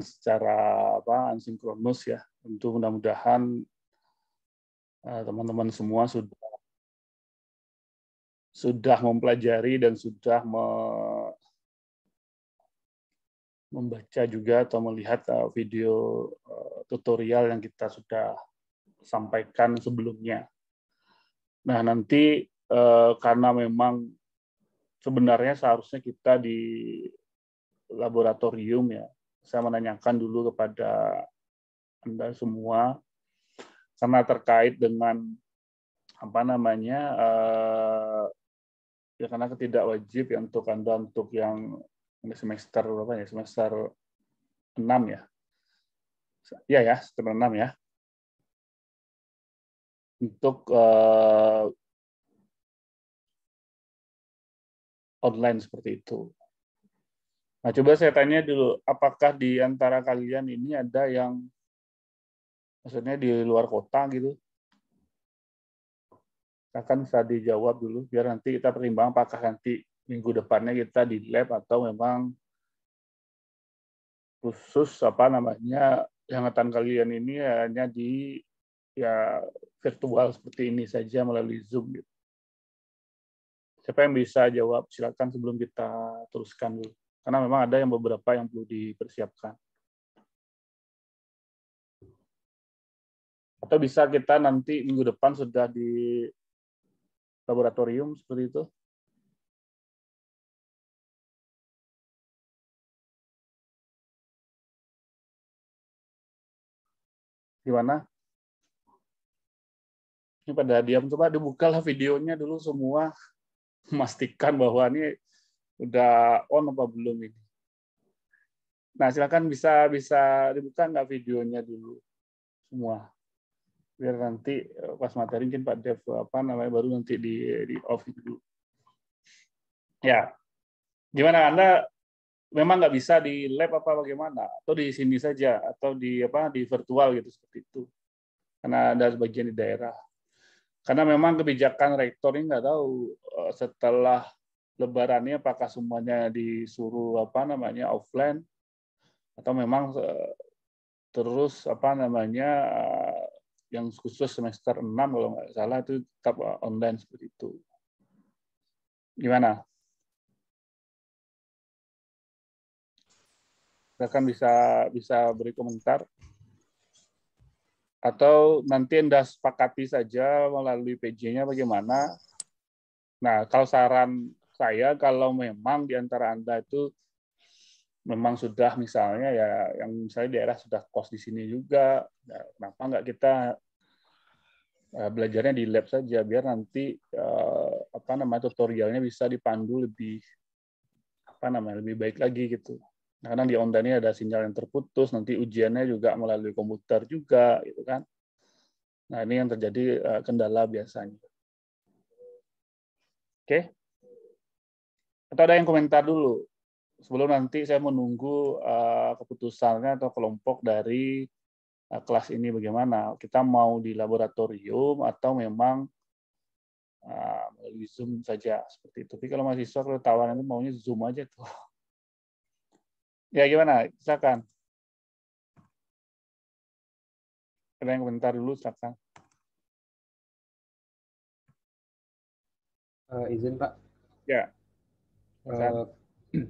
secara apa ansinkronus ya. Tentu mudah-mudahan eh, teman-teman semua sudah sudah mempelajari dan sudah me, membaca juga atau melihat eh, video eh, tutorial yang kita sudah sampaikan sebelumnya. Nah, nanti karena memang sebenarnya seharusnya kita di laboratorium ya saya menanyakan dulu kepada Anda semua karena terkait dengan apa namanya uh, ya karena tidak wajib ya untuk Anda untuk yang semester berapa ya semester 6 ya. ya ya, semester 6 ya. Untuk uh, online seperti itu. Nah, coba saya tanya dulu, apakah di antara kalian ini ada yang maksudnya di luar kota gitu? Akan bisa dijawab dulu, biar nanti kita pertimbang apakah nanti minggu depannya kita di lab atau memang khusus apa namanya hangatan kalian ini hanya di ya virtual seperti ini saja melalui Zoom gitu. Siapa yang bisa jawab silakan sebelum kita teruskan dulu karena memang ada yang beberapa yang perlu dipersiapkan. Atau bisa kita nanti minggu depan sudah di laboratorium seperti itu. Gimana? Ini pada diam, coba dibukalah videonya dulu semua. Memastikan bahwa ini udah on apa belum ini. Nah, silakan bisa bisa dibuka nggak videonya dulu semua. Biar nanti eh, pas materi mungkin Pak Dev eh, apa namanya baru nanti di di off dulu. Ya. Gimana Anda memang nggak bisa di lab apa bagaimana atau di sini saja atau di apa di virtual gitu seperti itu. Karena ada sebagian di daerah. Karena memang kebijakan rektor ini nggak tahu eh, setelah lebarannya apakah semuanya disuruh apa namanya offline atau memang eh, terus apa namanya eh, yang khusus semester 6 kalau nggak salah itu tetap eh, online seperti itu. Gimana? Silakan bisa bisa beri komentar atau nanti Anda sepakati saja melalui PJ-nya bagaimana. Nah, kalau saran saya kalau memang di antara Anda itu memang sudah misalnya ya yang misalnya daerah sudah kos di sini juga, ya, kenapa nggak kita eh, belajarnya di lab saja biar nanti eh, apa namanya tutorialnya bisa dipandu lebih apa namanya lebih baik lagi gitu. Nah, karena di online ini ada sinyal yang terputus, nanti ujiannya juga melalui komputer juga, gitu kan. Nah, ini yang terjadi eh, kendala biasanya. Oke. Okay atau ada yang komentar dulu sebelum nanti saya menunggu eh, keputusannya atau kelompok dari eh, kelas ini bagaimana kita mau di laboratorium atau memang eh, melalui zoom saja seperti itu. Tapi kalau mahasiswa kalau tawaran itu maunya zoom aja tuh. ya gimana? Silakan. Ada yang komentar dulu silakan. Uh, izin Pak. Ya. Uh,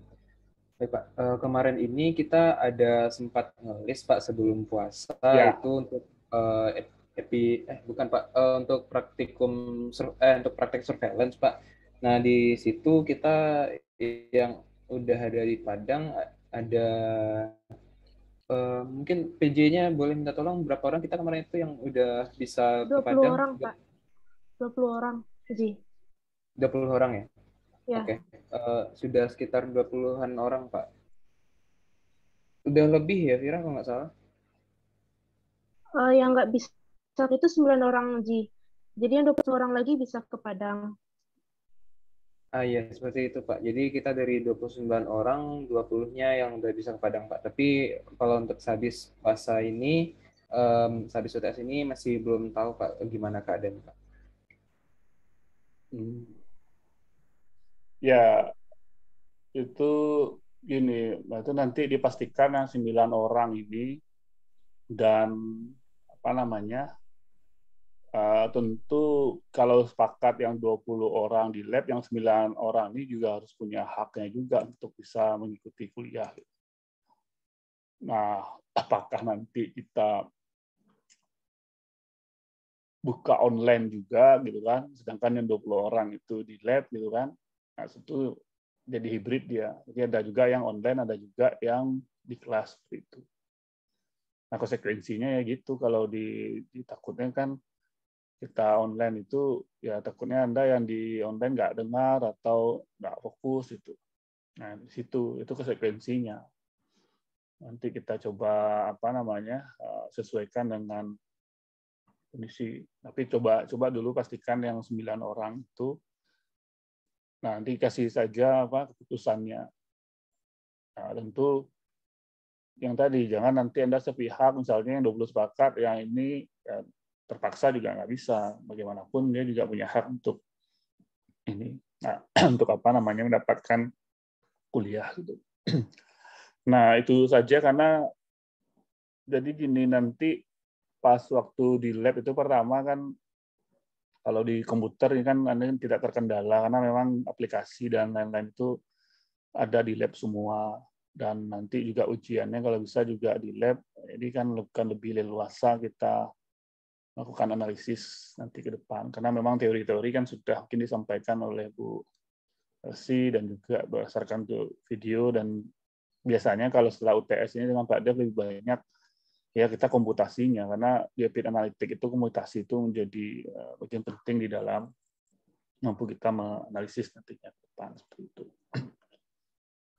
baik Pak, uh, kemarin ini kita ada sempat ngelis Pak sebelum puasa ya. itu untuk uh, epi eh bukan Pak uh, untuk praktikum eh untuk praktek surveillance Pak. Nah di situ kita yang udah ada di Padang ada uh, mungkin PJ-nya boleh minta tolong berapa orang kita kemarin itu yang udah bisa 20 ke Padang? orang Pak. 20 orang, dua 20 orang ya? Ya. Oke, okay. uh, eh, sudah sekitar 20-an orang, Pak. Udah lebih ya, Fira, kalau nggak salah? Uh, yang nggak bisa itu 9 orang, Ji. Jadi yang 20 orang lagi bisa ke Padang. Ah iya, seperti itu Pak. Jadi kita dari 29 orang, 20-nya yang udah bisa ke Padang Pak. Tapi kalau untuk sadis puasa ini, um, sadis UTS ini masih belum tahu Pak gimana keadaan Pak. Hmm. Ya, itu gini, itu nanti dipastikan yang sembilan orang ini dan apa namanya uh, tentu kalau sepakat yang 20 orang di lab, yang sembilan orang ini juga harus punya haknya juga untuk bisa mengikuti kuliah. Nah, apakah nanti kita buka online juga gitu kan, sedangkan yang 20 orang itu di lab gitu kan, Nah, itu jadi hibrid dia. Jadi ada juga yang online, ada juga yang di kelas itu. Nah, konsekuensinya ya gitu kalau di, di takutnya kan kita online itu ya takutnya Anda yang di online nggak dengar atau nggak fokus itu. Nah, di situ itu konsekuensinya. Nanti kita coba apa namanya eh, sesuaikan dengan kondisi. Tapi coba coba dulu pastikan yang 9 orang itu Nah, nanti kasih saja apa keputusannya. Nah, tentu yang tadi jangan nanti Anda sepihak misalnya yang 20 sepakat yang ini ya, terpaksa juga nggak bisa. Bagaimanapun dia juga punya hak untuk ini nah, untuk apa namanya mendapatkan kuliah gitu. Nah, itu saja karena jadi gini nanti pas waktu di lab itu pertama kan kalau di komputer ini kan Anda tidak terkendala karena memang aplikasi dan lain-lain itu ada di lab semua dan nanti juga ujiannya kalau bisa juga di lab. ini kan bukan lebih leluasa kita melakukan analisis nanti ke depan karena memang teori-teori kan sudah mungkin disampaikan oleh Bu Elsi dan juga berdasarkan video dan biasanya kalau setelah UTS ini memang Pak Dev lebih banyak ya kita komputasinya karena debit analitik itu komputasi itu menjadi eh, bagian penting di dalam mampu kita menganalisis nantinya ke depan seperti itu.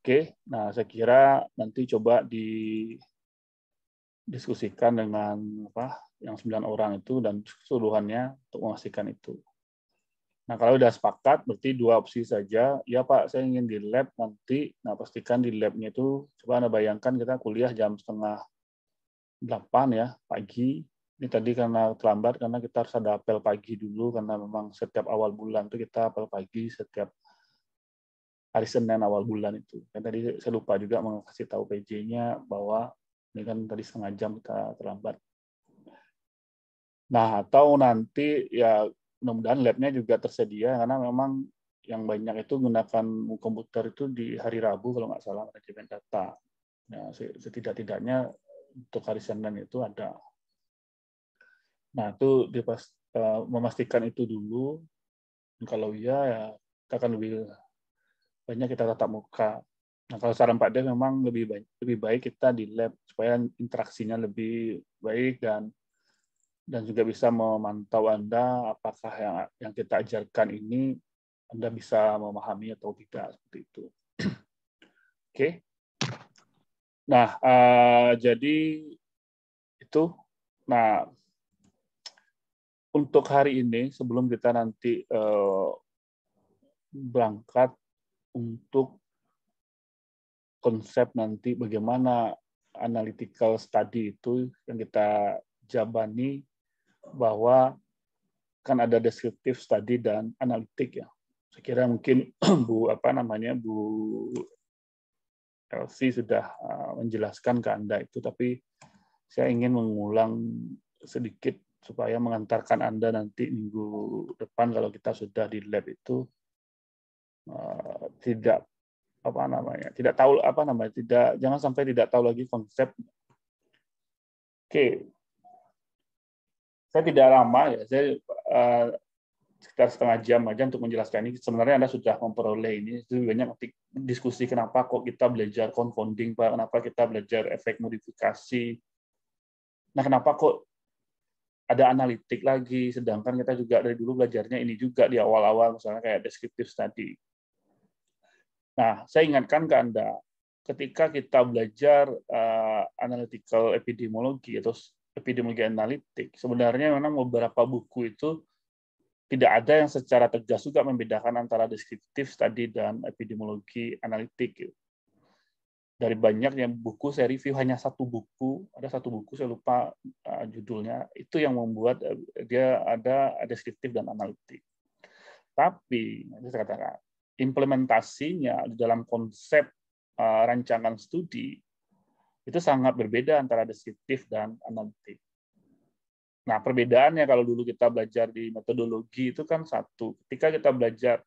Oke, nah saya kira nanti coba didiskusikan dengan apa yang sembilan orang itu dan keseluruhannya untuk memastikan itu. Nah kalau sudah sepakat, berarti dua opsi saja. Ya Pak, saya ingin di lab nanti. Nah pastikan di labnya itu coba anda bayangkan kita kuliah jam setengah 8 ya pagi. Ini tadi karena terlambat karena kita harus ada apel pagi dulu karena memang setiap awal bulan itu kita apel pagi setiap hari Senin awal bulan itu. Dan tadi saya lupa juga mengasih tahu PJ-nya bahwa ini kan tadi setengah jam kita terlambat. Nah, atau nanti ya mudah-mudahan labnya juga tersedia karena memang yang banyak itu menggunakan komputer itu di hari Rabu kalau nggak salah manajemen data. Nah, setidak-tidaknya untuk hari Senin itu ada. Nah, itu dipas, uh, memastikan itu dulu. Kalau iya, ya kita akan lebih banyak kita tatap muka. Nah, kalau saran Pak Dev memang lebih baik, lebih baik kita di lab supaya interaksinya lebih baik dan dan juga bisa memantau Anda apakah yang yang kita ajarkan ini Anda bisa memahami atau tidak seperti itu. Oke. Okay. Nah, uh, jadi itu. Nah, untuk hari ini sebelum kita nanti uh, berangkat untuk konsep nanti bagaimana analytical study itu yang kita jabani bahwa kan ada descriptive study dan analitik ya. Saya kira mungkin Bu apa namanya Bu Elvi sudah uh, menjelaskan ke Anda itu, tapi saya ingin mengulang sedikit supaya mengantarkan Anda nanti minggu depan kalau kita sudah di lab itu uh, tidak apa namanya tidak tahu apa namanya tidak jangan sampai tidak tahu lagi konsep oke okay. saya tidak lama ya saya uh, sekitar setengah jam aja untuk menjelaskan ini. Sebenarnya Anda sudah memperoleh ini. Lebih banyak diskusi kenapa kok kita belajar confounding, Pak, kenapa kita belajar efek modifikasi. Nah, kenapa kok ada analitik lagi, sedangkan kita juga dari dulu belajarnya ini juga di awal-awal, misalnya kayak deskriptif tadi Nah, saya ingatkan ke Anda, ketika kita belajar eh, analytical epidemiologi atau epidemiologi analitik, sebenarnya memang beberapa buku itu tidak ada yang secara tegas juga membedakan antara deskriptif tadi dan epidemiologi analitik. Gitu. Dari banyaknya buku saya review hanya satu buku, ada satu buku saya lupa eh, judulnya, itu yang membuat eh, dia ada deskriptif dan analitik. Tapi saya katakan implementasinya di dalam konsep eh, rancangan studi itu sangat berbeda antara deskriptif dan analitik. Nah, perbedaannya kalau dulu kita belajar di metodologi itu kan satu. Ketika kita belajar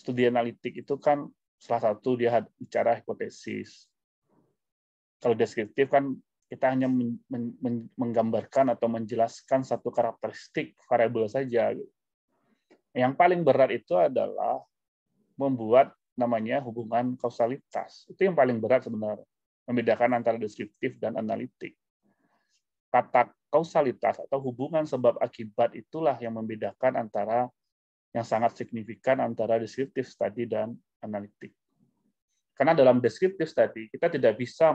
studi analitik itu kan salah satu dia bicara hipotesis. Kalau deskriptif kan kita hanya menggambarkan atau menjelaskan satu karakteristik variabel saja. Yang paling berat itu adalah membuat namanya hubungan kausalitas. Itu yang paling berat sebenarnya, membedakan antara deskriptif dan analitik. Kata kausalitas atau hubungan sebab akibat itulah yang membedakan antara yang sangat signifikan antara deskriptif tadi dan analitik. Karena dalam deskriptif tadi kita tidak bisa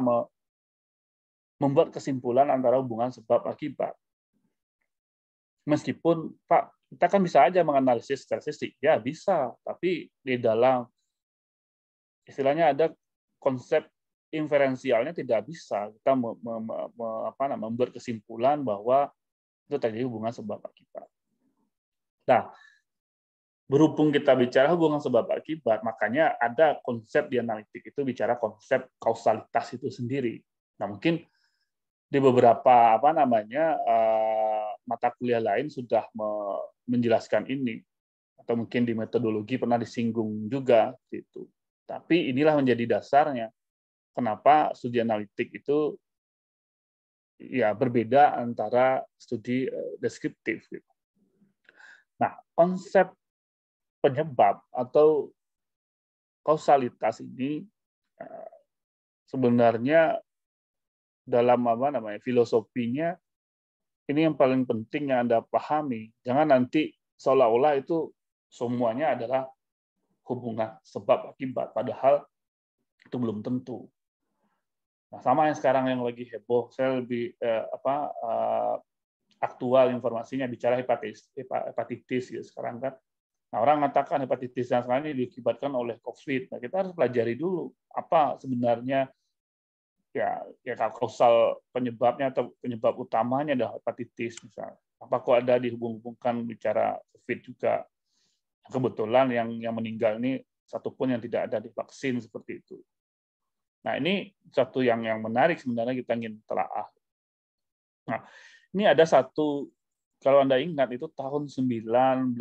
membuat kesimpulan antara hubungan sebab akibat. Meskipun Pak, kita kan bisa aja menganalisis statistik, ya bisa, tapi di dalam istilahnya ada konsep inferensialnya tidak bisa kita membuat kesimpulan bahwa itu terjadi hubungan sebab akibat. Nah, berhubung kita bicara hubungan sebab akibat, makanya ada konsep di analitik itu bicara konsep kausalitas itu sendiri. Nah, mungkin di beberapa apa namanya eh, mata kuliah lain sudah menjelaskan ini atau mungkin di metodologi pernah disinggung juga gitu. Tapi inilah menjadi dasarnya kenapa studi analitik itu ya berbeda antara studi eh, deskriptif. Gitu. Nah, konsep penyebab atau kausalitas ini eh, sebenarnya dalam apa namanya filosofinya ini yang paling penting yang anda pahami. Jangan nanti seolah-olah itu semuanya adalah hubungan sebab akibat, padahal itu belum tentu. Nah, sama yang sekarang yang lagi heboh, saya lebih eh, apa eh, aktual informasinya bicara hepatitis, hepatitis ya sekarang kan. Nah, orang mengatakan hepatitis yang sekarang ini diakibatkan oleh COVID. Nah, kita harus pelajari dulu apa sebenarnya ya ya kausal penyebabnya atau penyebab utamanya adalah hepatitis misalnya. Apa kok ada dihubung-hubungkan bicara COVID juga? Kebetulan yang yang meninggal ini satupun yang tidak ada di vaksin seperti itu. Nah, ini satu yang yang menarik sebenarnya kita ingin telaah. Nah, ini ada satu kalau Anda ingat itu tahun 1965.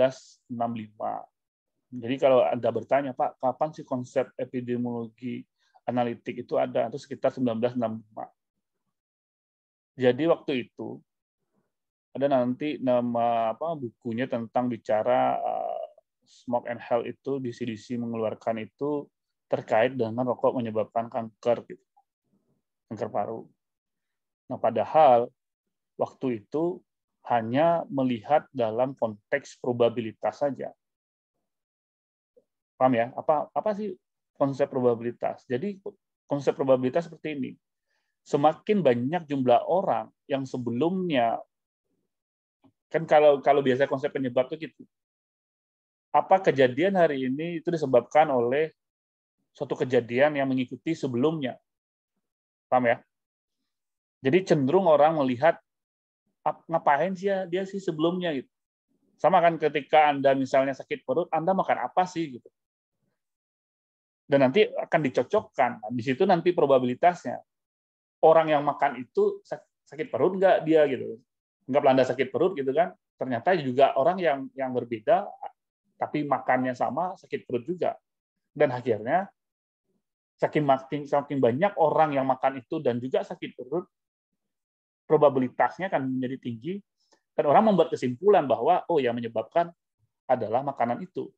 Jadi kalau Anda bertanya, Pak, kapan sih konsep epidemiologi analitik itu ada? Itu sekitar 1965. Jadi waktu itu ada nanti nama apa bukunya tentang bicara eh, smoke and health itu di CDC mengeluarkan itu terkait dengan rokok menyebabkan kanker gitu. Kanker paru. Nah, padahal waktu itu hanya melihat dalam konteks probabilitas saja. Paham ya? Apa apa sih konsep probabilitas? Jadi konsep probabilitas seperti ini. Semakin banyak jumlah orang yang sebelumnya kan kalau kalau biasa konsep penyebab itu gitu. Apa kejadian hari ini itu disebabkan oleh suatu kejadian yang mengikuti sebelumnya. Paham ya? Jadi cenderung orang melihat ah, ngapain sih ya, dia sih sebelumnya gitu. Sama kan ketika Anda misalnya sakit perut, Anda makan apa sih gitu. Dan nanti akan dicocokkan. Nah, di situ nanti probabilitasnya orang yang makan itu sakit perut enggak dia gitu. Enggak Anda sakit perut gitu kan. Ternyata juga orang yang yang berbeda tapi makannya sama sakit perut juga. Dan akhirnya Saking makin saking banyak orang yang makan itu dan juga sakit perut, probabilitasnya akan menjadi tinggi dan orang membuat kesimpulan bahwa oh yang menyebabkan adalah makanan itu.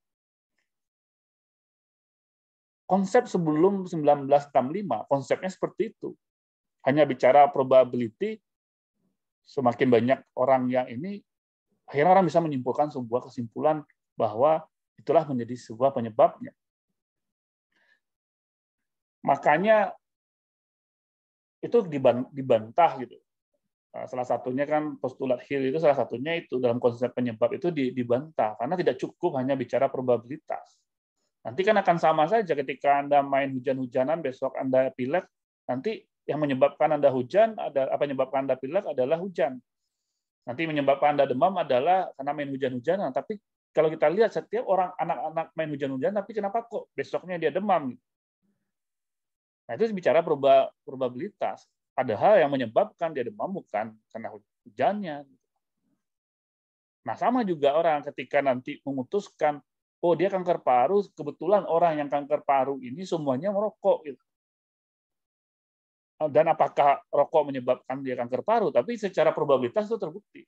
Konsep sebelum 1965, konsepnya seperti itu. Hanya bicara probability, semakin banyak orang yang ini, akhirnya orang bisa menyimpulkan sebuah kesimpulan bahwa itulah menjadi sebuah penyebabnya. Makanya itu dibantah gitu. Nah, salah satunya kan postulat Hill itu salah satunya itu dalam konsep penyebab itu dibantah karena tidak cukup hanya bicara probabilitas. Nanti kan akan sama saja ketika Anda main hujan-hujanan besok Anda pilek, nanti yang menyebabkan Anda hujan ada apa menyebabkan Anda pilek adalah hujan. Nanti menyebabkan Anda demam adalah karena main hujan-hujanan, tapi kalau kita lihat setiap orang anak-anak main hujan-hujanan tapi kenapa kok besoknya dia demam? Gitu Nah, itu bicara probabilitas. Padahal yang menyebabkan dia demam bukan karena hujannya. Nah, sama juga orang ketika nanti memutuskan, oh dia kanker paru, kebetulan orang yang kanker paru ini semuanya merokok. Gitu. Ah, dan apakah rokok menyebabkan dia kanker paru? Tapi secara probabilitas itu terbukti.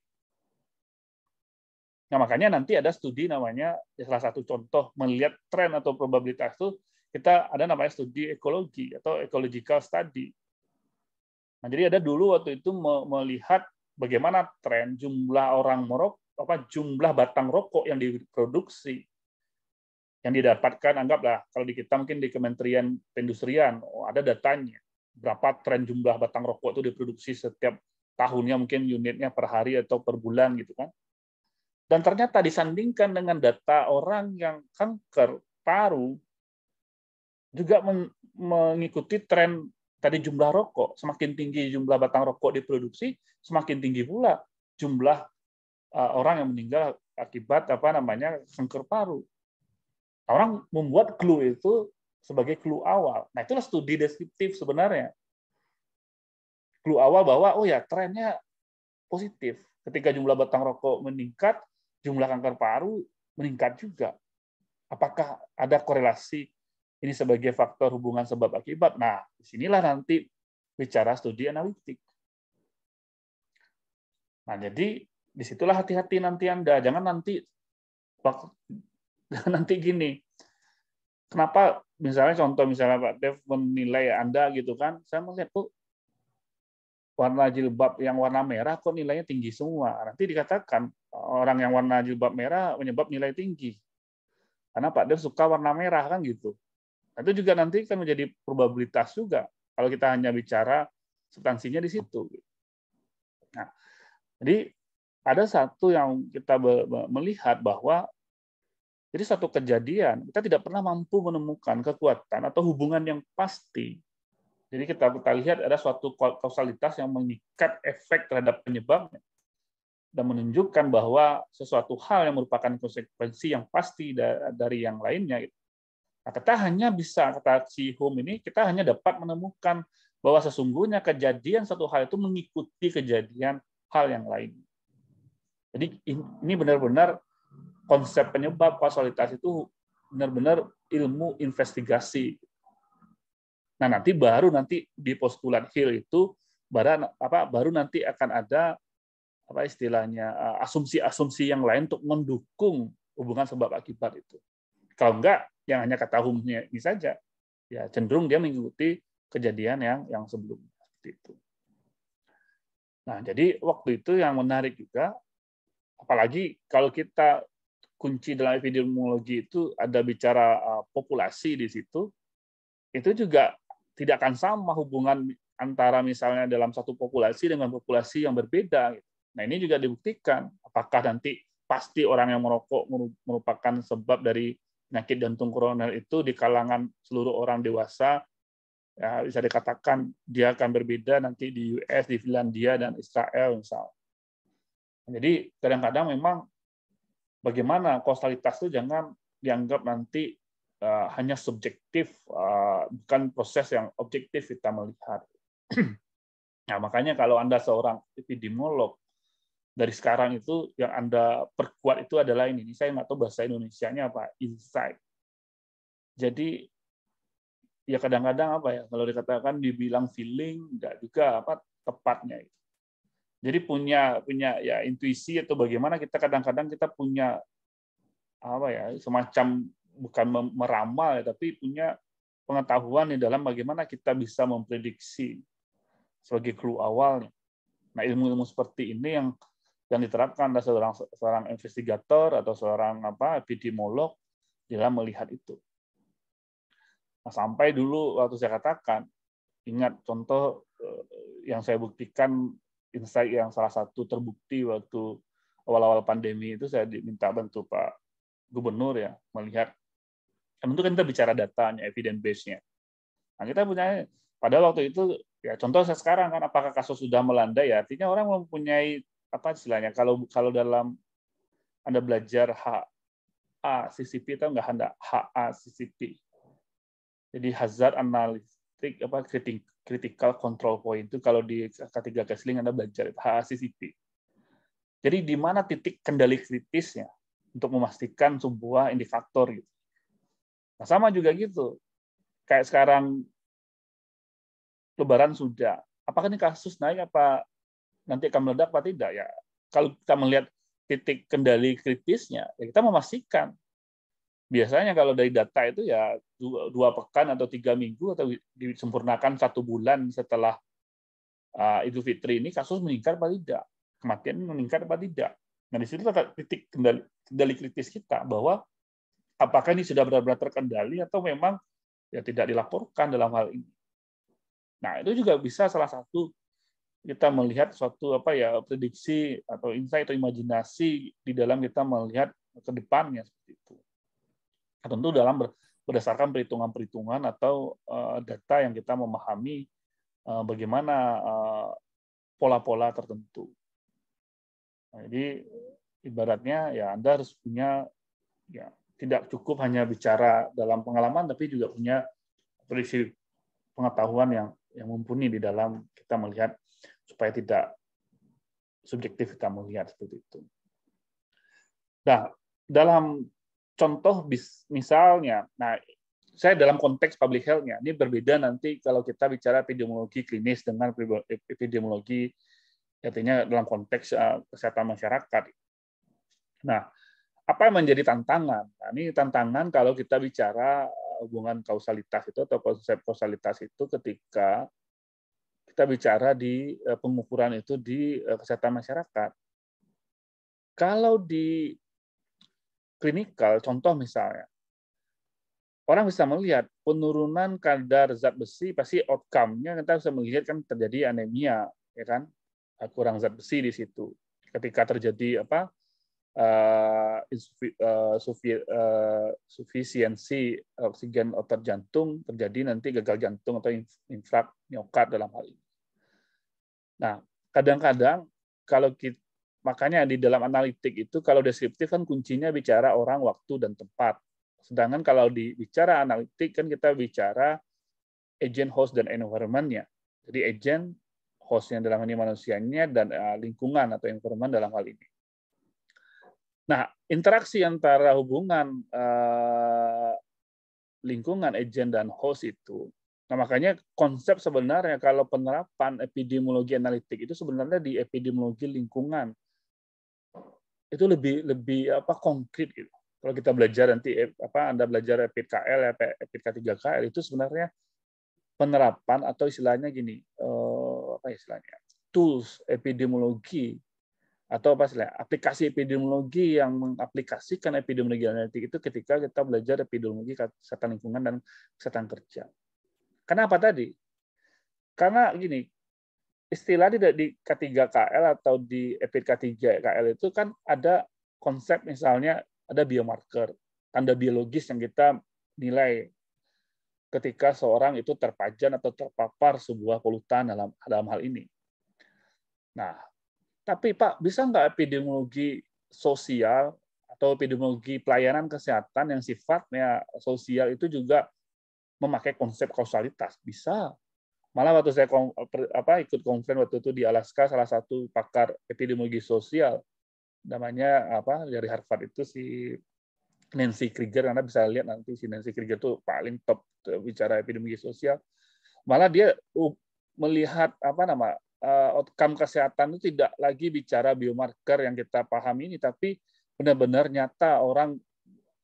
Nah, makanya nanti ada studi namanya, salah satu contoh melihat tren atau probabilitas itu kita ada namanya studi ekologi atau ecological study. Nah, jadi ada dulu waktu itu melihat bagaimana tren jumlah orang merokok, apa jumlah batang rokok yang diproduksi yang didapatkan anggaplah kalau di kita mungkin di Kementerian Perindustrian oh, ada datanya berapa tren jumlah batang rokok itu diproduksi setiap tahunnya mungkin unitnya per hari atau per bulan gitu kan. Dan ternyata disandingkan dengan data orang yang kanker paru juga mengikuti tren tadi jumlah rokok. Semakin tinggi jumlah batang rokok diproduksi, semakin tinggi pula jumlah eh, orang yang meninggal akibat apa namanya kanker paru. Orang membuat clue itu sebagai clue awal. Nah, itulah studi deskriptif sebenarnya. Clue awal bahwa oh ya trennya positif. Ketika jumlah batang rokok meningkat, jumlah kanker paru meningkat juga. Apakah ada korelasi ini sebagai faktor hubungan sebab akibat. Nah, disinilah nanti bicara studi analitik. Nah, jadi disitulah hati-hati nanti Anda. Jangan nanti nanti gini. Kenapa misalnya contoh misalnya Pak Dev menilai Anda gitu kan, saya melihat kok oh, warna jilbab yang warna merah kok nilainya tinggi semua. Nah, nanti dikatakan orang yang warna jilbab merah menyebab nilai tinggi. Karena Pak Dev suka warna merah kan gitu. Itu juga nanti kan menjadi probabilitas juga kalau kita hanya bicara substansinya di situ. Nah, jadi ada satu yang kita melihat bahwa jadi satu kejadian kita tidak pernah mampu menemukan kekuatan atau hubungan yang pasti. Jadi kita kita lihat ada suatu kausalitas yang mengikat efek terhadap penyebabnya dan menunjukkan bahwa sesuatu hal yang merupakan konsekuensi yang pasti dari yang lainnya gitu. Nah, kita hanya bisa kata si Hume ini kita hanya dapat menemukan bahwa sesungguhnya kejadian satu hal itu mengikuti kejadian hal yang lain. Jadi ini benar-benar konsep penyebab kausalitas itu benar-benar ilmu investigasi. Nah, nanti baru nanti di postulat Hill itu baru apa baru nanti akan ada apa istilahnya eh, asumsi-asumsi yang lain untuk mendukung hubungan sebab akibat itu. Kalau enggak, yang hanya kata umumnya ini saja, ya cenderung dia mengikuti kejadian yang yang sebelumnya. itu. Nah, jadi waktu itu yang menarik juga, apalagi kalau kita kunci dalam epidemiologi itu ada bicara eh, populasi di situ, itu juga tidak akan sama hubungan antara misalnya dalam satu populasi dengan populasi yang berbeda. Nah, ini juga dibuktikan apakah nanti pasti orang yang merokok merupakan sebab dari penyakit jantung koroner itu di kalangan seluruh orang dewasa ya, bisa dikatakan dia akan berbeda nanti di US, di Finlandia dan Israel misal. Jadi kadang-kadang memang bagaimana kausalitas itu jangan dianggap nanti eh, hanya subjektif, eh, bukan proses yang objektif kita melihat. nah makanya kalau anda seorang epidemiolog dari sekarang itu yang Anda perkuat itu adalah ini. Saya nggak tahu bahasa Indonesianya apa, insight. Jadi ya kadang-kadang apa ya kalau dikatakan dibilang feeling nggak juga apa tepatnya itu. Jadi punya punya ya intuisi atau bagaimana kita kadang-kadang kita punya apa ya semacam bukan meramal ya tapi punya pengetahuan di dalam bagaimana kita bisa memprediksi sebagai clue awalnya. Nah ilmu-ilmu seperti ini yang yang diterapkan oleh seorang seorang investigator atau seorang apa epidemiolog dalam melihat itu. Nah, sampai dulu waktu saya katakan, ingat contoh eh, yang saya buktikan insight yang salah satu terbukti waktu awal-awal pandemi itu saya diminta bantu Pak Gubernur ya melihat kan tentu kan kita bicara datanya, evidence base-nya. Nah, kita punya pada waktu itu ya contoh saya sekarang kan apakah kasus sudah melandai ya artinya orang mempunyai apa istilahnya kalau kalau dalam anda belajar HA CCP atau nggak anda HA CCP jadi hazard analytic apa kritik critical control point itu kalau di K3 Kessling Anda belajar HACCP. Jadi di mana titik kendali kritisnya untuk memastikan sebuah indikator gitu. Nah, sama juga gitu. Kayak sekarang lebaran sudah. Apakah ini kasus naik apa nanti akan meledak apa tidak ya kalau kita melihat titik kendali kritisnya ya kita memastikan biasanya kalau dari data itu ya dua, pekan atau tiga minggu atau disempurnakan satu bulan setelah uh, Idul Fitri ini kasus meningkat apa tidak kematian meningkat apa tidak nah di situ titik kendali, kendali kritis kita bahwa apakah ini sudah benar-benar terkendali atau memang ya tidak dilaporkan dalam hal ini nah itu juga bisa salah satu kita melihat suatu apa ya prediksi atau insight atau imajinasi di dalam kita melihat ke depannya seperti itu. Nah, tentu dalam berdasarkan perhitungan-perhitungan atau eh, data yang kita memahami eh, bagaimana eh, pola-pola tertentu. Nah, jadi ibaratnya ya Anda harus punya ya tidak cukup hanya bicara dalam pengalaman tapi juga punya prediksi pengetahuan yang yang mumpuni di dalam kita melihat supaya tidak subjektif kita melihat seperti itu. Nah, dalam contoh misalnya, nah saya dalam konteks public health-nya, ini berbeda nanti kalau kita bicara epidemiologi klinis dengan epidemiologi artinya dalam konteks eh, kesehatan masyarakat. Nah, apa yang menjadi tantangan? Nah, ini tantangan kalau kita bicara eh, hubungan kausalitas itu atau konsep kausalitas itu ketika kita bicara di e, pengukuran itu di e, kesehatan masyarakat. Kalau di klinikal, contoh misalnya, orang bisa melihat penurunan kadar zat besi pasti outcome-nya kita bisa melihat kan terjadi anemia, ya kan? E, kurang zat besi di situ. Ketika terjadi apa? Uh, oksigen otot jantung terjadi nanti gagal jantung atau infrak miokard dalam hal ini. Nah, kadang-kadang kalau kita makanya di dalam analitik itu kalau deskriptif kan kuncinya bicara orang, waktu dan tempat. Sedangkan kalau di bicara analitik kan kita bicara agent, host dan environment-nya. Jadi agent, host yang dalam ini manusianya dan eh, lingkungan atau environment dalam hal ini. Nah, interaksi antara hubungan eh, lingkungan agent dan host itu Nah, makanya konsep sebenarnya kalau penerapan epidemiologi analitik itu sebenarnya di epidemiologi lingkungan itu lebih lebih apa konkret gitu. Kalau kita belajar nanti eh, apa Anda belajar EPKL, EPK 3KL itu sebenarnya penerapan atau istilahnya gini, eh, apa istilahnya? tools epidemiologi atau apa istilahnya aplikasi epidemiologi yang mengaplikasikan epidemiologi analitik itu ketika kita belajar epidemiologi kesehatan lingkungan dan kesehatan kerja. Kenapa tadi? Karena gini, istilah di, di K3KL atau di EPID K3KL itu kan ada konsep misalnya ada biomarker, tanda biologis yang kita nilai ketika seorang itu terpajan atau terpapar sebuah polutan dalam dalam hal ini. Nah, tapi Pak, bisa nggak epidemiologi sosial atau epidemiologi pelayanan kesehatan yang sifatnya sosial itu juga memakai konsep kausalitas bisa malah waktu saya kom, apa ikut konferensi waktu itu di Alaska salah satu pakar epidemiologi sosial namanya apa dari Harvard itu si Nancy Krieger karena bisa lihat nanti si Nancy Krieger itu paling top eh, bicara epidemiologi sosial malah dia uh, melihat apa nama uh, outcome kesehatan itu tidak lagi bicara biomarker yang kita pahami ini tapi benar-benar nyata orang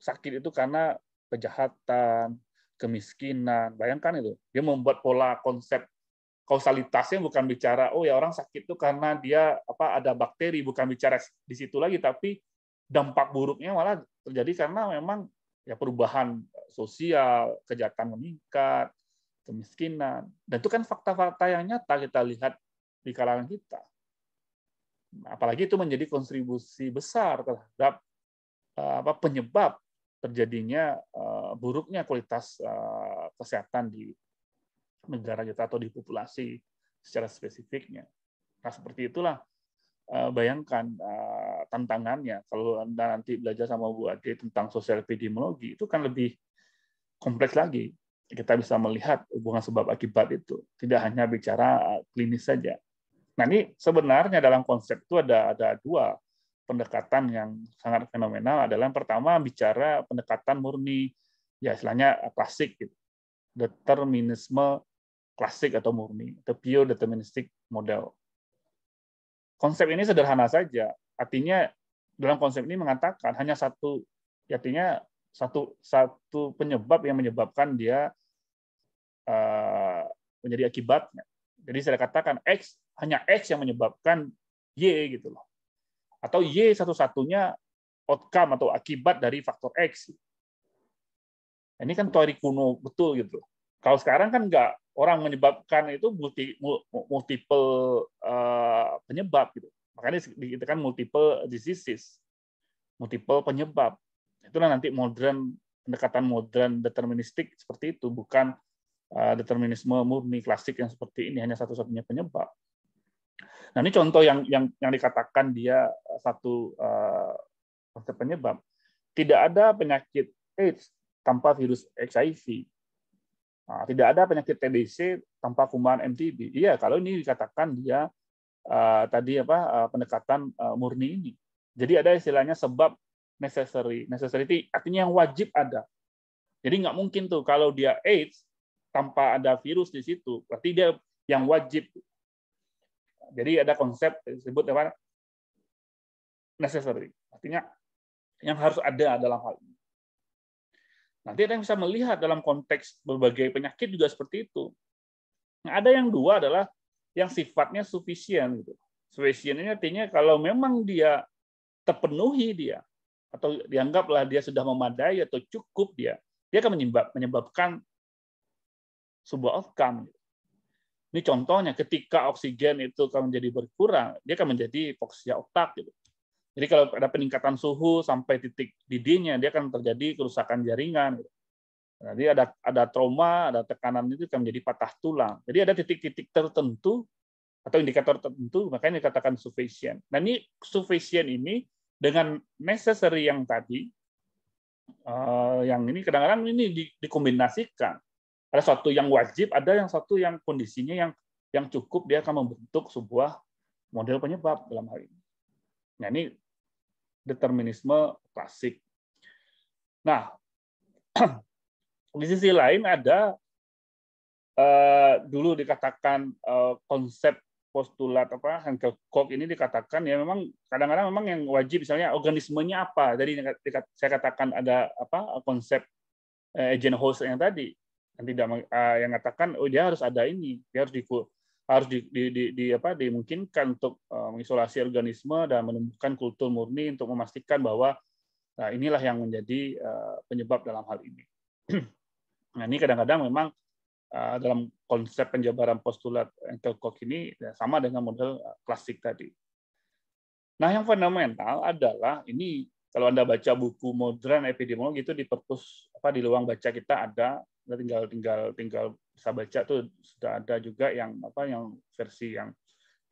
sakit itu karena kejahatan kemiskinan. Bayangkan itu. Dia membuat pola konsep kausalitasnya bukan bicara oh ya orang sakit itu karena dia apa ada bakteri, bukan bicara di situ lagi tapi dampak buruknya malah terjadi karena memang ya perubahan sosial, kejahatan meningkat, kemiskinan. Dan itu kan fakta-fakta yang nyata kita lihat di kalangan kita. Apalagi itu menjadi kontribusi besar terhadap apa penyebab terjadinya eh, buruknya kualitas eh, kesehatan di negara kita atau di populasi secara spesifiknya. Nah seperti itulah eh, bayangkan tantangannya kalau anda nanti belajar sama Bu Ade tentang sosial epidemiologi itu kan lebih kompleks lagi. Kita bisa melihat hubungan sebab akibat itu, tidak hanya bicara klinis saja. Nah ini sebenarnya dalam konsep itu ada ada dua pendekatan yang sangat fenomenal adalah yang pertama bicara pendekatan murni ya istilahnya eh, klasik gitu. determinisme klasik atau murni the pure deterministic model konsep ini sederhana saja artinya dalam konsep ini mengatakan hanya satu ya, artinya satu satu penyebab yang menyebabkan dia uh, menjadi akibatnya. Jadi saya katakan X hanya X yang menyebabkan Y gitu loh atau Y satu-satunya outcome atau akibat dari faktor X. Ini kan teori kuno betul gitu. Kalau sekarang kan nggak orang menyebabkan itu multi, multiple uh, penyebab gitu. Makanya kita kan multiple diseases, multiple penyebab. Itulah nanti modern pendekatan modern deterministik seperti itu bukan eh, determinisme murni klasik yang seperti ini hanya satu-satunya penyebab. Nah ini contoh yang yang yang dikatakan dia eh, satu uh, penyebab. Tidak ada penyakit AIDS tanpa virus HIV. Nah, tidak ada penyakit TBC tanpa kuman MTB. Iya, kalau ini dikatakan dia uh, tadi apa uh, pendekatan uh, murni ini. Jadi ada istilahnya sebab necessary. Necessity artinya yang wajib ada. Jadi nggak mungkin tuh kalau dia AIDS tanpa ada virus di situ, berarti dia yang wajib jadi ada konsep disebut apa necessary. Artinya yang harus ada dalam hal ini. Nanti kita bisa melihat dalam konteks berbagai penyakit juga seperti itu. Nah, ada yang dua adalah yang sifatnya sufisien gitu. Sufisien ini artinya kalau memang dia terpenuhi dia atau dianggaplah dia sudah memadai atau cukup dia, dia akan menyebab, menyebabkan sebuah outcome. Gitu. Ini contohnya ketika oksigen itu akan menjadi berkurang, dia akan menjadi hipoksia otak gitu. Jadi kalau ada peningkatan suhu sampai titik didihnya, dia akan terjadi kerusakan jaringan. Gitu. Nah, jadi ada ada trauma, ada tekanan itu akan menjadi patah tulang. Jadi ada titik-titik tertentu atau indikator tertentu, makanya dikatakan sufficient. Nah ini sufficient ini dengan necessary yang tadi, eh, yang ini kadang-kadang ini dikombinasikan ada satu yang wajib, ada yang satu yang kondisinya yang yang cukup dia akan membentuk sebuah model penyebab dalam hal ini. Nah, ini determinisme klasik. Nah, di sisi lain ada eh, dulu dikatakan eh, konsep postulat apa Koch ini dikatakan ya memang kadang-kadang memang yang wajib misalnya organismenya apa Jadi saya katakan ada apa konsep agent eh, host yang tadi yang tidak ah, yang mengatakan oh dia harus ada ini dia harus di harus di, di, di, di apa dimungkinkan untuk eh, mengisolasi organisme dan menumbuhkan kultur murni untuk memastikan bahwa nah, inilah yang menjadi eh, penyebab dalam hal ini. nah ini kadang-kadang memang eh, dalam konsep penjabaran postulat Engel Koch ini ya, sama dengan model klasik tadi. Nah yang fundamental adalah ini kalau anda baca buku modern epidemiologi itu di perpus apa di luang baca kita ada Nah, tinggal tinggal tinggal bisa baca tuh sudah ada juga yang apa yang versi yang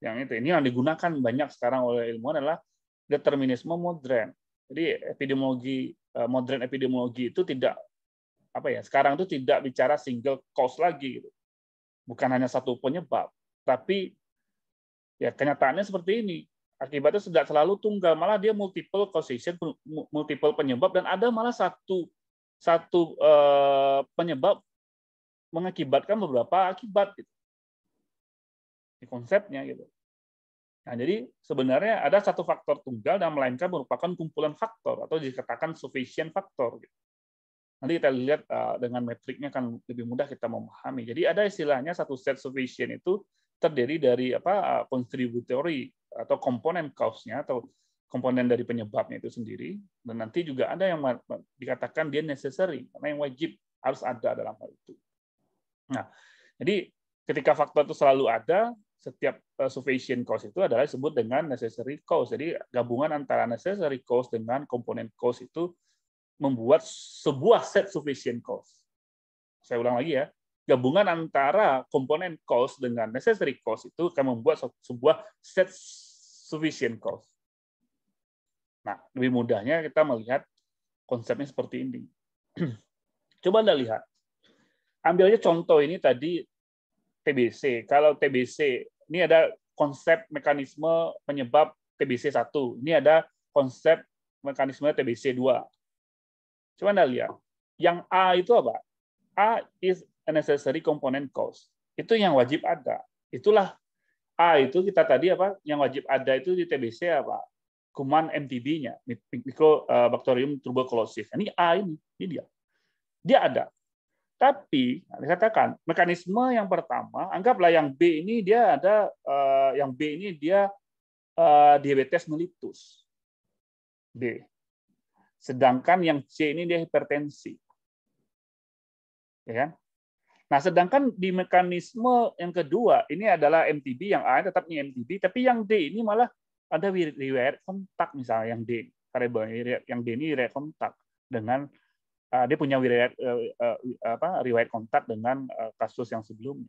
yang itu ini yang digunakan banyak sekarang oleh ilmuwan adalah determinisme modern. Jadi epidemiologi eh, modern epidemiologi itu tidak apa ya sekarang itu tidak bicara single cause lagi gitu. Bukan hanya satu penyebab, tapi ya kenyataannya seperti ini. Akibatnya sudah selalu tunggal, malah dia multiple causation, multiple penyebab dan ada malah satu satu eh, penyebab mengakibatkan beberapa akibat gitu. Ini konsepnya gitu. Nah, jadi sebenarnya ada satu faktor tunggal dan melainkan merupakan kumpulan faktor atau dikatakan sufficient faktor Gitu. Nanti kita lihat eh, dengan metriknya akan lebih mudah kita memahami. Jadi ada istilahnya satu set sufficient itu terdiri dari apa eh, kontributori atau komponen cause atau komponen dari penyebabnya itu sendiri dan nanti juga ada yang dikatakan dia necessary karena yang wajib harus ada dalam hal itu. Nah, jadi ketika faktor itu selalu ada, setiap eh, sufficient cause itu adalah disebut dengan necessary cause. Jadi gabungan antara necessary cause dengan komponen cause itu membuat sebuah set sufficient cause. Saya ulang lagi ya, gabungan antara komponen cause dengan necessary cause itu akan membuat sebuah set sufficient cause. Nah, lebih mudahnya kita melihat konsepnya seperti ini. Coba Anda lihat. Ambilnya contoh ini tadi TBC. Kalau TBC, ini ada konsep mekanisme penyebab TBC 1. Ini ada konsep mekanisme TBC 2. Coba Anda lihat. Yang A itu apa? A is a necessary component cause. Itu yang wajib ada. Itulah A itu kita tadi apa? Yang wajib ada itu di TBC apa? kuman MTB-nya, Mycobacterium tuberculosis. Ini A ini, ini dia. Dia ada. Tapi, nah, dikatakan, mekanisme yang pertama, anggaplah yang B ini dia ada, eh, yang B ini dia eh, diabetes melitus. B. Sedangkan yang C ini dia hipertensi. Ya kan? Nah, sedangkan di mekanisme yang kedua, ini adalah MTB yang A tetapnya MTB, tapi yang D ini malah ada riwayat kontak misalnya yang D variabel yang D ini riwayat kontak dengan uh, dia punya rewire uh, eh, apa riwayat kontak dengan uh, kasus yang sebelumnya.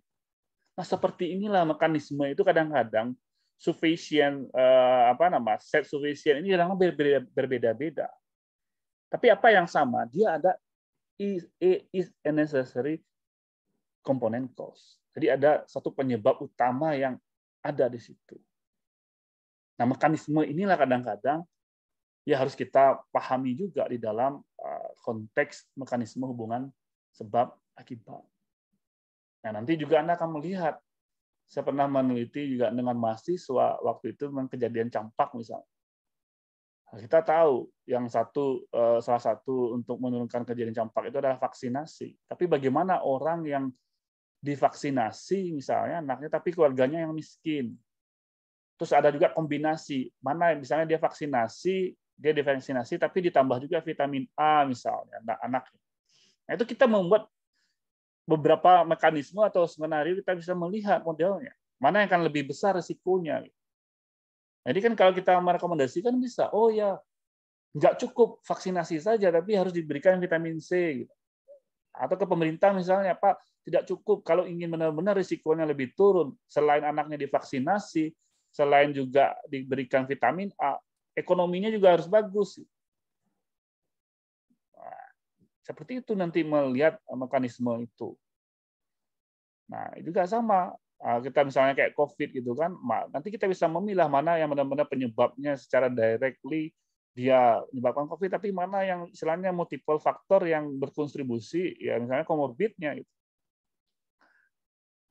Nah seperti inilah mekanisme itu kadang-kadang sufficient uh, apa nama set sufficient ini kadang berbeda-beda. Tapi apa yang sama? Dia ada is, is necessary component cause. Jadi ada satu penyebab utama yang ada di situ. Nah, mekanisme inilah kadang-kadang ya harus kita pahami juga di dalam eh, konteks mekanisme hubungan sebab akibat. Nah, nanti juga Anda akan melihat saya pernah meneliti juga dengan mahasiswa waktu itu memang kejadian campak misalnya. Nah, kita tahu yang satu eh, salah satu untuk menurunkan kejadian campak itu adalah vaksinasi. Tapi bagaimana orang yang divaksinasi misalnya anaknya tapi keluarganya yang miskin. Terus ada juga kombinasi, mana misalnya dia vaksinasi, dia divaksinasi tapi ditambah juga vitamin A misalnya anak anak. Nah, itu kita membuat beberapa mekanisme atau skenario kita bisa melihat modelnya. Mana yang akan lebih besar risikonya. Jadi kan kalau kita merekomendasikan bisa, oh ya, nggak cukup vaksinasi saja, tapi harus diberikan vitamin C. Gitu. Atau ke pemerintah misalnya, Pak, tidak cukup kalau ingin benar-benar risikonya lebih turun. Selain anaknya divaksinasi, selain juga diberikan vitamin A, ekonominya juga harus bagus. Nah, seperti itu nanti melihat eh, mekanisme itu. Nah, itu juga sama. Ah, kita misalnya kayak COVID gitu kan, nanti kita bisa memilah mana yang benar-benar penyebabnya secara directly dia menyebabkan COVID, tapi mana yang istilahnya multiple faktor yang berkontribusi, ya misalnya komorbidnya. Gitu.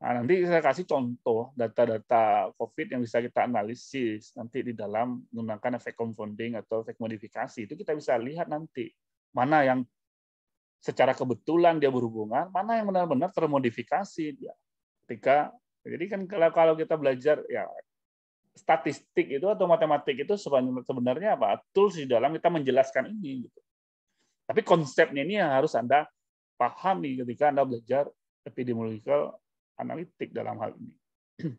Nah, nanti saya kasih contoh data-data COVID yang bisa kita analisis nanti di dalam menggunakan efek confounding atau efek modifikasi. Itu kita bisa lihat nanti mana yang secara kebetulan dia berhubungan, mana yang benar-benar termodifikasi dia. Ketika jadi kan kalau kita belajar ya statistik itu atau matematik itu sebenarnya apa? Tools di dalam kita menjelaskan ini gitu. Tapi konsepnya ini yang harus Anda pahami ketika Anda belajar epidemiological analitik dalam hal ini.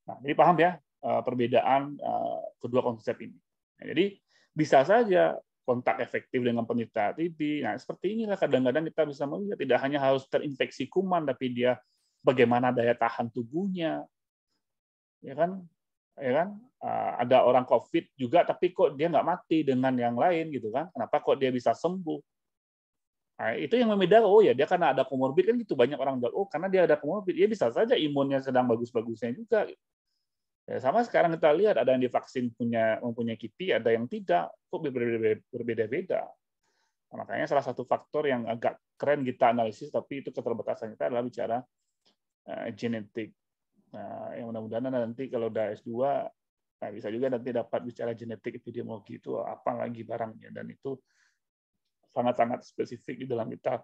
Nah, jadi paham ya eh, perbedaan eh, kedua konsep ini. Nah, jadi bisa saja kontak efektif dengan penderita TB. Nah, seperti inilah kadang-kadang kita bisa melihat tidak hanya harus terinfeksi kuman, tapi dia bagaimana daya tahan tubuhnya, ya kan? Ya kan? Eh, ada orang COVID juga, tapi kok dia nggak mati dengan yang lain gitu kan? Kenapa kok dia bisa sembuh? Nah, itu yang membedakan, oh ya dia karena ada komorbid kan gitu banyak orang bilang, oh karena dia ada komorbid, ya bisa saja imunnya sedang bagus-bagusnya juga. Ya, sama sekarang kita lihat ada yang divaksin punya mempunyai KIPI, ada yang tidak, kok berbeda-beda. Nah, makanya salah satu faktor yang agak keren kita analisis, tapi itu keterbatasan kita adalah bicara uh, genetik. Nah, yang mudah-mudahan nanti kalau udah S2, nah, bisa juga nanti dapat bicara genetik epidemiologi itu apa lagi barangnya dan itu sangat-sangat spesifik di dalam kita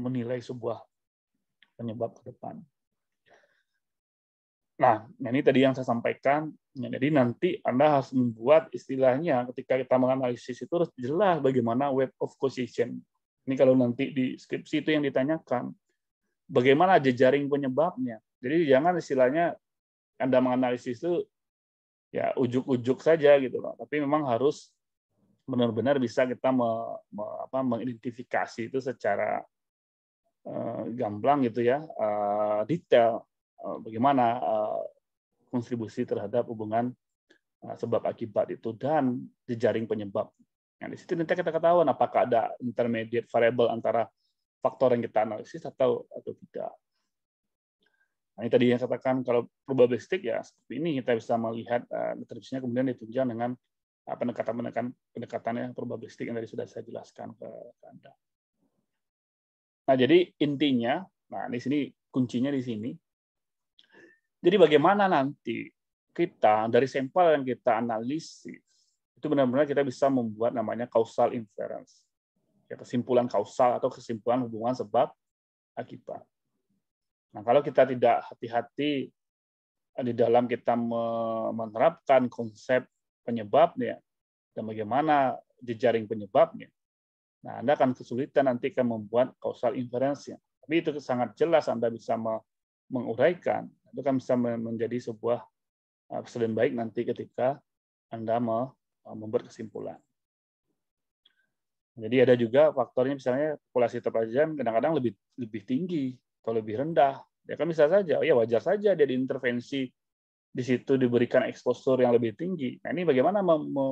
menilai sebuah penyebab ke depan. Nah, nah ini tadi yang saya sampaikan. Nah, jadi nanti Anda harus membuat istilahnya ketika kita menganalisis itu harus jelas bagaimana web of causation. Ini kalau nanti di skripsi itu yang ditanyakan. Bagaimana jejaring penyebabnya. Jadi jangan istilahnya Anda menganalisis itu ya ujuk-ujuk saja gitu loh. Tapi memang harus benar-benar bisa kita me, me, apa, mengidentifikasi itu secara uh, gamblang gitu ya uh, detail uh, bagaimana uh, kontribusi terhadap hubungan uh, sebab akibat itu dan jejaring penyebab. Nah, di situ nanti kita ketahuan apakah ada intermediate variable antara faktor yang kita analisis atau atau tidak. Nah, ini tadi yang katakan kalau probabilistik ya seperti ini kita bisa melihat uh, kemudian ditunjang dengan Nah, pendekatan pendekatan pendekatannya probabilistik yang tadi sudah saya jelaskan ke anda. Nah jadi intinya, nah di sini kuncinya di sini. Jadi bagaimana nanti kita dari sampel yang kita analisis itu benar-benar kita bisa membuat namanya causal inference, ya, kesimpulan kausal atau kesimpulan hubungan sebab akibat. Nah kalau kita tidak hati-hati di dalam kita menerapkan konsep penyebabnya dan bagaimana jejaring penyebabnya. Nah, Anda akan kesulitan nanti akan membuat causal inference-nya. Tapi itu sangat jelas Anda bisa menguraikan, itu kan bisa menjadi sebuah eh, presiden baik nanti ketika Anda e, membuat kesimpulan. Jadi ada juga faktornya misalnya populasi terpajam kadang-kadang lebih lebih tinggi atau lebih rendah. Ya kan bisa saja, oh ya wajar saja dia diintervensi di situ diberikan eksposur yang lebih tinggi. Nah, ini bagaimana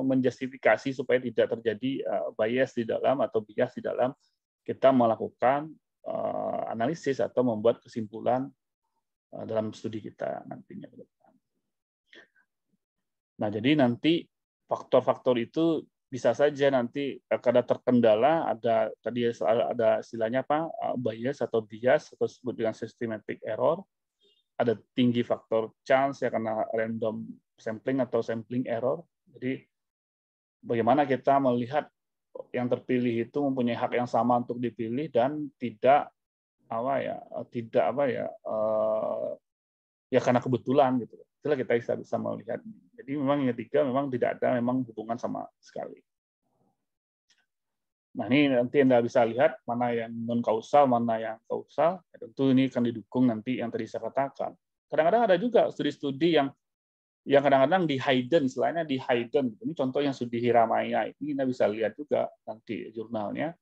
menjustifikasi supaya tidak terjadi eh, bias di dalam atau bias di dalam kita melakukan eh, analisis atau membuat kesimpulan eh, dalam studi kita nantinya ke Nah, jadi nanti faktor-faktor itu bisa saja nanti karena terkendala ada tadi ada istilahnya apa bias atau bias atau disebut dengan systematic error ada tinggi faktor chance ya karena random sampling atau sampling error. Jadi bagaimana kita melihat yang terpilih itu mempunyai hak yang sama untuk dipilih dan tidak apa ya tidak apa ya eh, ya karena kebetulan gitu itulah kita bisa bisa melihat jadi memang yang ketiga memang tidak ada memang hubungan sama sekali Nah ini nanti Anda bisa lihat mana yang non kausal, mana yang kausal. Ya, tentu ini akan didukung nanti yang tadi saya katakan. Kadang-kadang ada juga studi-studi yang yang kadang-kadang di hidden, selainnya di hidden. Ini contoh yang studi Hiramaya. Ini Anda bisa lihat juga nanti jurnalnya.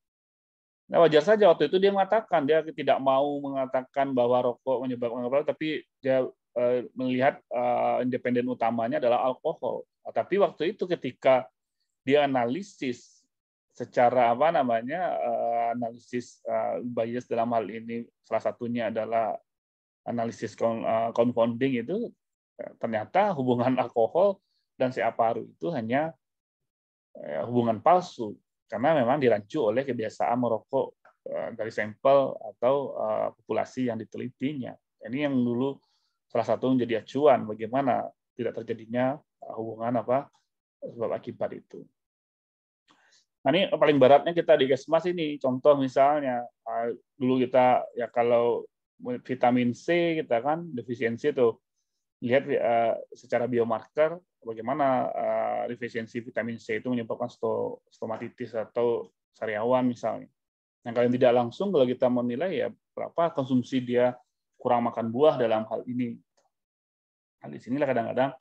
Nah, wajar saja waktu itu dia mengatakan dia tidak mau mengatakan bahwa rokok menyebabkan apa tapi dia eh, melihat eh, independen utamanya adalah alkohol. Nah, tapi waktu itu ketika dia analisis secara apa namanya eh, analisis eh, bias dalam hal ini salah satunya adalah analisis eh, confounding itu ya, ternyata hubungan alkohol dan si aparu itu hanya ya, hubungan palsu karena memang dirancu oleh kebiasaan merokok dari sampel atau populasi yang ditelitinya. Ini yang dulu salah satu menjadi acuan bagaimana tidak terjadinya hubungan apa sebab akibat itu. Nah ini paling baratnya kita di gasmas ini. Contoh misalnya ah, dulu kita ya kalau vitamin C kita kan defisiensi itu lihat uh, secara biomarker bagaimana uh, defisiensi vitamin C itu menyebabkan sto stomatitis atau sariawan misalnya. Nah, yang kalian tidak langsung kalau kita menilai ya berapa konsumsi dia kurang makan buah dalam hal ini. Nah, di sinilah kadang-kadang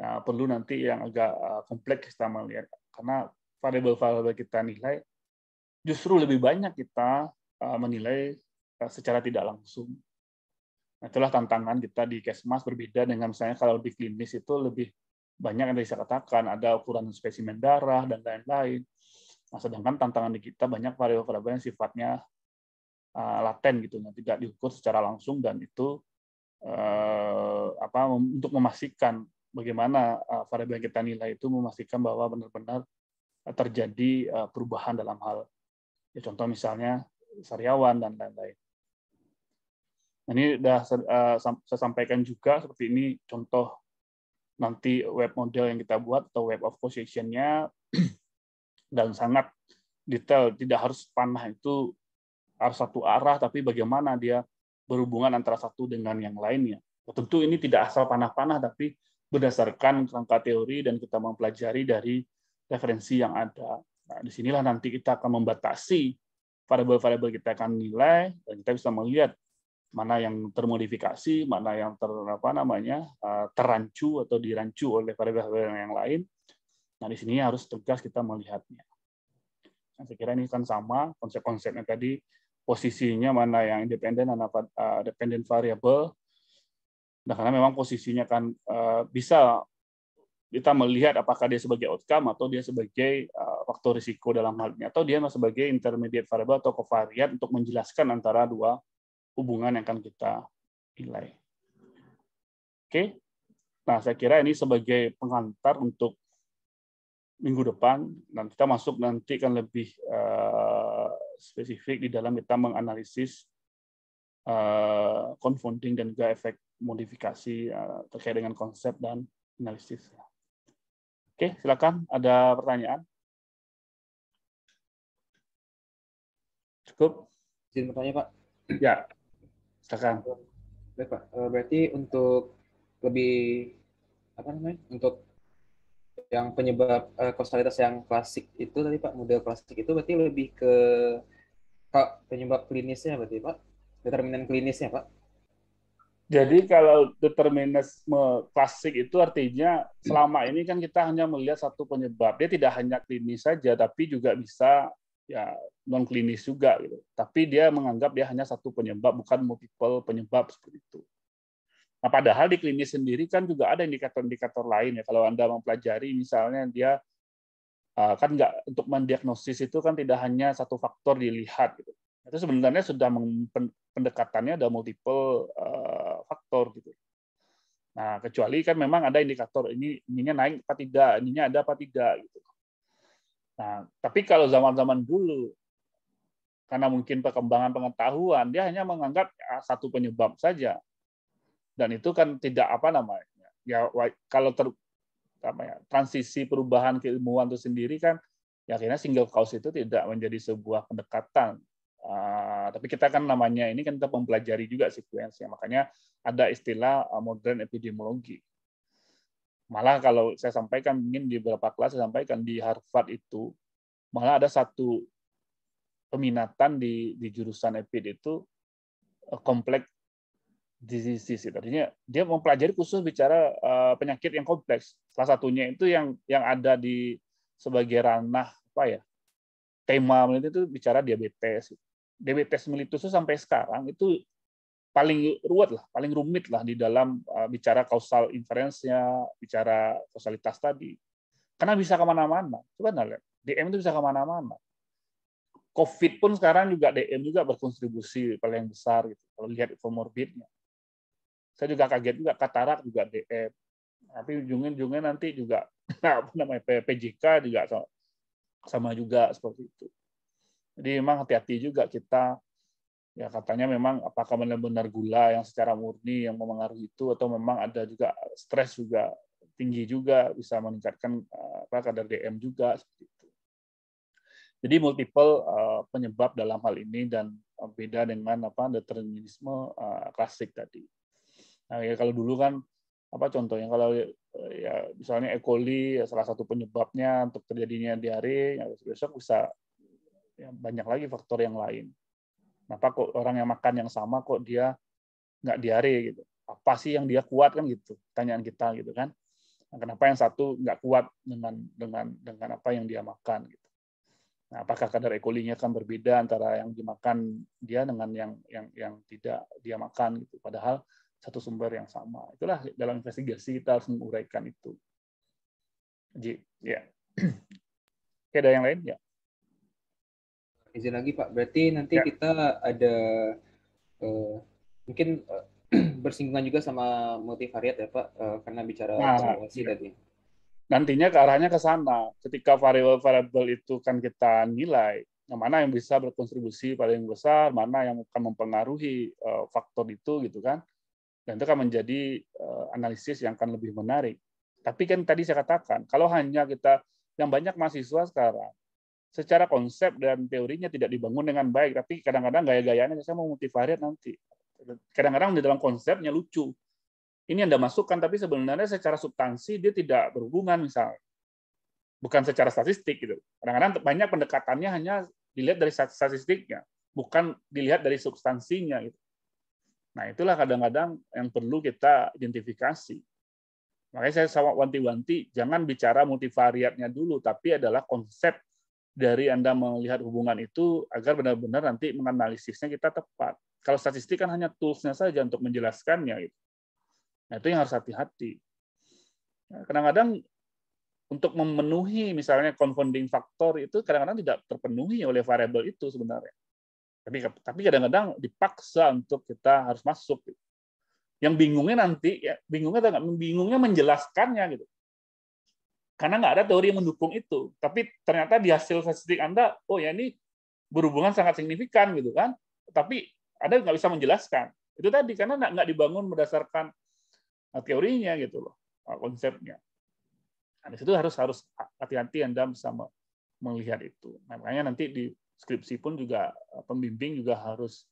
uh, perlu nanti yang agak uh, kompleks kita melihat karena variabel-variabel kita nilai, justru lebih banyak kita eh, menilai eh, secara tidak langsung. Nah, itulah tantangan kita di Kesmas berbeda dengan misalnya kalau di klinis itu lebih banyak yang bisa katakan ada ukuran spesimen darah dan lain-lain. Nah, sedangkan tantangan di kita banyak variabel-variabel yang sifatnya eh, laten gitu, yang tidak diukur secara langsung dan itu apa untuk memastikan bagaimana uh, variabel yang kita nilai itu memastikan bahwa benar-benar Eh, terjadi eh, perubahan dalam hal ya contoh misalnya sariawan dan lain-lain. Nah, ini sudah eh, saya sampaikan juga seperti ini contoh nanti web model yang kita buat atau web of positionnya dan sangat detail tidak harus panah itu harus satu arah tapi bagaimana dia berhubungan antara satu dengan yang lainnya. Nah, tentu ini tidak asal panah-panah tapi berdasarkan kerangka teori dan kita mempelajari dari referensi yang ada. Nah, sinilah nanti kita akan membatasi variabel-variabel kita akan nilai dan kita bisa melihat mana yang termodifikasi, mana yang ter apa namanya eh, terancu atau dirancu oleh variabel-variabel yang lain. Nah di sini harus tegas kita melihatnya. Nah, saya kira ini kan sama konsep-konsepnya tadi posisinya mana yang independen, mana uh, dependent variable. Nah, karena memang posisinya kan eh, bisa kita melihat apakah dia sebagai outcome atau dia sebagai uh, faktor risiko dalam hal ini atau dia sebagai intermediate variable atau covariat untuk menjelaskan antara dua hubungan yang akan kita nilai. Oke. Nah, saya kira ini sebagai pengantar untuk minggu depan dan kita masuk nanti kan lebih uh, spesifik di dalam kita menganalisis uh, confounding dan juga efek modifikasi uh, terkait dengan konsep dan analisis. Oke, silakan ada pertanyaan. Cukup? Izin bertanya, Pak. Ya, silakan. Baik, Pak. Eh, berarti untuk lebih apa namanya? Untuk yang penyebab uh, kausalitas yang klasik itu tadi Pak, model klasik itu berarti lebih ke penyebab klinisnya berarti Pak, determinan klinisnya Pak. Jadi kalau determinisme klasik itu artinya selama ini kan kita hanya melihat satu penyebab. Dia tidak hanya klinis saja, tapi juga bisa ya non klinis juga gitu. Tapi dia menganggap dia hanya satu penyebab, bukan multiple penyebab seperti itu. Nah, padahal di klinis sendiri kan juga ada indikator-indikator lain ya. Kalau Anda mempelajari misalnya dia e, kan nggak untuk mendiagnosis itu kan tidak hanya satu faktor dilihat gitu. Itu sebenarnya sudah pendekatannya ada multiple e, indikator gitu. Nah, kecuali kan memang ada indikator ini ininya naik apa tidak, ininya ada apa tidak gitu. Nah, tapi kalau zaman-zaman dulu karena mungkin perkembangan pengetahuan dia hanya menganggap ya, satu penyebab saja. Dan itu kan tidak apa namanya. Ya kalau ter, apa ya, transisi perubahan keilmuan itu sendiri kan ya akhirnya single cause itu tidak menjadi sebuah pendekatan Ah, tapi kita kan namanya ini kan kita mempelajari juga sekuensinya, makanya ada istilah ah, modern epidemiologi. Malah kalau saya sampaikan mungkin di beberapa kelas saya sampaikan di Harvard itu malah ada satu peminatan di di jurusan epid itu eh, kompleks diseases. Artinya dia mempelajari khusus bicara eh, penyakit yang kompleks. Salah satunya itu yang yang ada di sebagai ranah apa ya tema itu bicara diabetes. Gitu. DBTS mellitus itu sampai sekarang itu paling ruwet lah, paling rumit lah di dalam uh, bicara kausal inferensnya, bicara kausalitas tadi. Karena bisa kemana-mana. Coba DM itu bisa kemana-mana. COVID pun sekarang juga DM juga berkontribusi paling besar gitu. Kalau lihat komorbidnya, saya juga kaget juga katarak juga DM. Tapi ujungnya-ujungnya nanti juga apa namanya PJK juga sama juga seperti itu. Jadi memang hati-hati juga kita ya katanya memang apakah benar-benar gula yang secara murni yang memengaruhi itu atau memang ada juga stres juga tinggi juga bisa meningkatkan eh, apa kadar DM juga seperti itu. Jadi multiple eh, penyebab dalam hal ini dan eh, beda dengan apa determinisme uh, klasik tadi. Nah, ya kalau dulu kan apa contohnya kalau ya misalnya E. coli ya salah satu penyebabnya untuk terjadinya diare ya besok bisa ya, banyak lagi faktor yang lain kenapa kok orang yang makan yang sama kok dia nggak diare gitu apa sih yang dia kuat kan gitu Tanyaan kita gitu kan nah, kenapa yang satu nggak kuat dengan dengan dengan apa yang dia makan gitu nah, apakah kadar ekolinya kan berbeda antara yang dimakan dia dengan yang yang yang tidak dia makan gitu padahal satu sumber yang sama itulah dalam investigasi kita harus menguraikan itu Ji ya yeah. oke ada yang lain ya yeah izin lagi Pak. Berarti nanti ya. kita ada uh, mungkin uh, bersinggungan juga sama multivariat ya Pak, uh, karena bicara nah, ya. Nantinya ke arahnya ke sana. Ketika variable-variable itu kan kita nilai, yang mana yang bisa berkontribusi paling besar, mana yang akan mempengaruhi uh, faktor itu gitu kan. Dan itu akan menjadi uh, analisis yang akan lebih menarik. Tapi kan tadi saya katakan, kalau hanya kita yang banyak mahasiswa sekarang secara konsep dan teorinya tidak dibangun dengan baik, tapi kadang-kadang gaya-gayanya saya mau multivariat nanti. Kadang-kadang di dalam konsepnya lucu. Ini Anda masukkan, tapi sebenarnya secara substansi dia tidak berhubungan misal. Bukan secara statistik. gitu. Kadang-kadang banyak pendekatannya hanya dilihat dari statistiknya, bukan dilihat dari substansinya. Gitu. Nah itulah kadang-kadang yang perlu kita identifikasi. Makanya saya sama wanti-wanti, jangan bicara multivariatnya dulu, tapi adalah konsep dari Anda melihat hubungan itu agar benar-benar nanti menganalisisnya kita tepat. Kalau statistik kan hanya toolsnya saja untuk menjelaskannya. Gitu. Nah, itu yang harus hati-hati. Ya, kadang-kadang untuk memenuhi misalnya confounding factor itu kadang-kadang tidak terpenuhi oleh variabel itu sebenarnya. Tapi tapi kadang-kadang dipaksa untuk kita harus masuk. Gitu. Yang bingungnya nanti ya bingungnya bingungnya menjelaskannya gitu. Karena nggak ada teori yang mendukung itu. Tapi ternyata di hasil statistik Anda, oh ya ini berhubungan sangat signifikan gitu kan. Tapi Anda nggak bisa menjelaskan. Itu tadi karena nggak dibangun berdasarkan eh, teorinya gitu loh, eh, konsepnya. Nah, di situ harus harus hati-hati Anda bisa melihat itu. Nah, makanya nanti di skripsi pun juga eh, pembimbing juga harus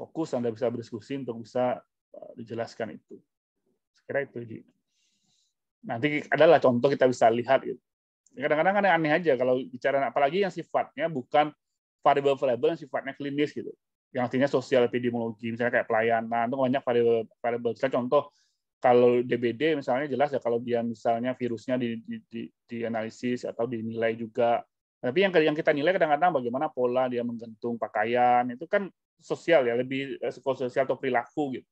fokus Anda bisa berdiskusi untuk bisa dijelaskan itu. Saya kira itu, Ji. Nanti adalah contoh kita bisa lihat. Gitu. Kadang-kadang kan aneh aja kalau bicara, apalagi yang sifatnya bukan variable variabel yang sifatnya klinis gitu. Yang artinya sosial epidemiologi, misalnya kayak pelayanan, itu banyak variable variabel Misalnya contoh kalau DBD misalnya jelas ya kalau dia misalnya virusnya di, di, di, dianalisis atau dinilai juga. Tapi yang yang kita nilai kadang-kadang bagaimana pola dia menggantung pakaian itu kan sosial ya lebih eh, sosial atau perilaku gitu.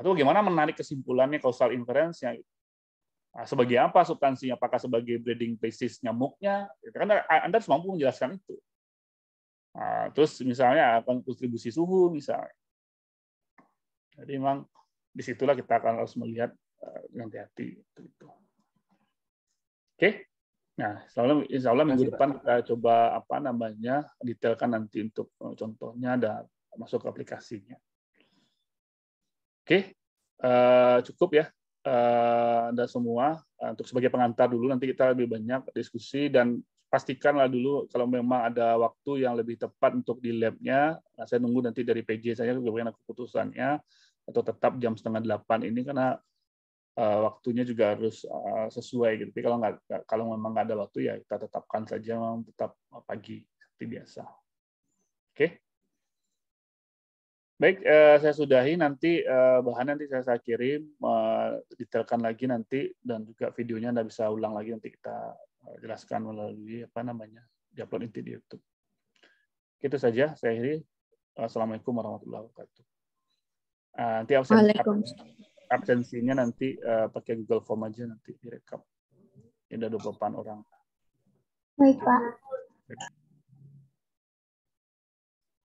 Atau bagaimana menarik kesimpulannya kausal inferensinya. Gitu. Nah, sebagai apa substansinya? Apakah sebagai breeding basis nyamuknya? Ya, karena Anda harus mampu menjelaskan itu. Nah, terus misalnya akan kontribusi suhu misalnya. Jadi memang disitulah kita akan harus melihat eh, dengan hati-hati. Oke, nah Insyaallah insya Allah minggu depan kita coba apa namanya detailkan nanti untuk eh, contohnya dan masuk ke aplikasinya. Oke, eh, cukup ya Eh, Anda semua eh, untuk sebagai pengantar dulu nanti kita lebih banyak diskusi dan pastikanlah dulu kalau memang ada waktu yang lebih tepat untuk di labnya. Nah, saya nunggu nanti dari PJ saya bagaimana keputusannya atau tetap jam setengah delapan ini karena eh, waktunya juga harus sesuai gitu. Tapi kalau nggak kalau memang nggak ada waktu ya kita tetapkan saja memang tetap pagi seperti biasa. Oke. Okay? Baik, eh, saya sudahi nanti eh, bahan nanti saya, saya kirim, eh, detailkan lagi nanti dan juga videonya Anda bisa ulang lagi nanti kita eh, jelaskan melalui apa namanya diupload nanti di YouTube. Itu saja saya akhiri. Assalamualaikum warahmatullahi wabarakatuh. Eh, nanti absen, absensinya nanti uh, pakai Google Form aja nanti direkam. Ini ada 28 orang. Baik, Pak. Baik.